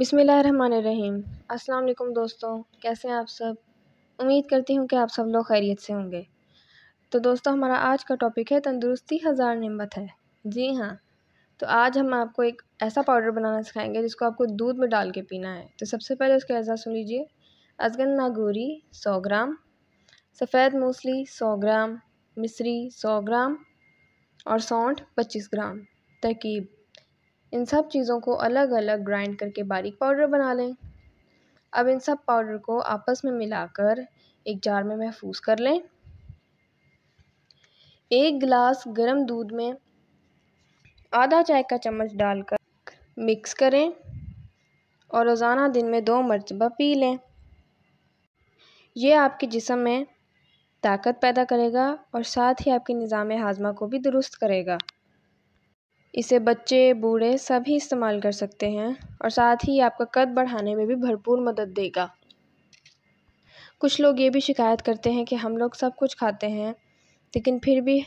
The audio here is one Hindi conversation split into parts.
अस्सलाम वालेकुम दोस्तों कैसे हैं आप सब उम्मीद करती हूँ कि आप सब लोग खैरियत से होंगे तो दोस्तों हमारा आज का टॉपिक है तंदुरुस्ती हज़ार नमत है जी हाँ तो आज हम आपको एक ऐसा पाउडर बनाना सिखाएंगे जिसको आपको दूध में डाल के पीना है तो सबसे पहले उसके अज़ा सुन लीजिए अजगन नागोरी सौ ग्राम सफ़ेद मूसली सौ ग्राम मिसरी सौ ग्राम और सौंठ पच्चीस ग्राम तरकीब इन सब चीज़ों को अलग अलग ग्राइंड करके बारीक पाउडर बना लें अब इन सब पाउडर को आपस में मिलाकर एक जार में महफूज कर लें एक गिलास गर्म दूध में आधा चाय का चम्मच डालकर मिक्स करें और रोज़ाना दिन में दो मरतबा पी लें ये आपके जिसम में ताकत पैदा करेगा और साथ ही आपके निज़ाम हाजमा को भी दुरुस्त करेगा इसे बच्चे बूढ़े सभी इस्तेमाल कर सकते हैं और साथ ही आपका कद बढ़ाने में भी भरपूर मदद देगा कुछ लोग ये भी शिकायत करते हैं कि हम लोग सब कुछ खाते हैं लेकिन फिर भी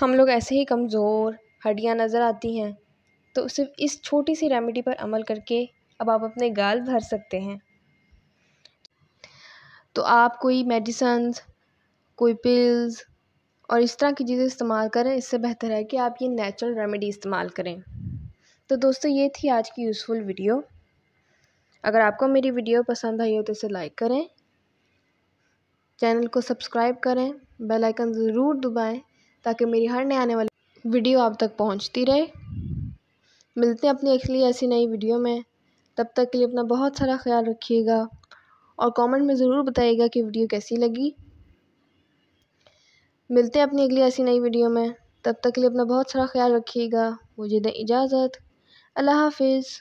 हम लोग ऐसे ही कमज़ोर हड्डियाँ नज़र आती हैं तो सिर्फ इस छोटी सी रेमेडी पर अमल करके अब आप अपने गाल भर सकते हैं तो आप कोई मेडिसन्स कोई पिल्स और इस तरह की चीज़ें इस्तेमाल करें इससे बेहतर है कि आप ये नेचुरल रेमेडी इस्तेमाल करें तो दोस्तों ये थी आज की यूज़फुल वीडियो अगर आपको मेरी वीडियो पसंद आई हो तो इसे लाइक करें चैनल को सब्सक्राइब करें बेल आइकन ज़रूर दबाएं ताकि मेरी हर नए आने वाली वीडियो आप तक पहुंचती रहे मिलते हैं अपनी अगली ऐसी नई वीडियो में तब तक के लिए अपना बहुत सारा ख्याल रखिएगा और कमेंट में ज़रूर बताइएगा कि वीडियो कैसी लगी मिलते हैं अपनी अगली ऐसी नई वीडियो में तब तक के लिए अपना बहुत सारा ख्याल रखिएगा मुझे दें इजाज़त अल्लाह हाफिज़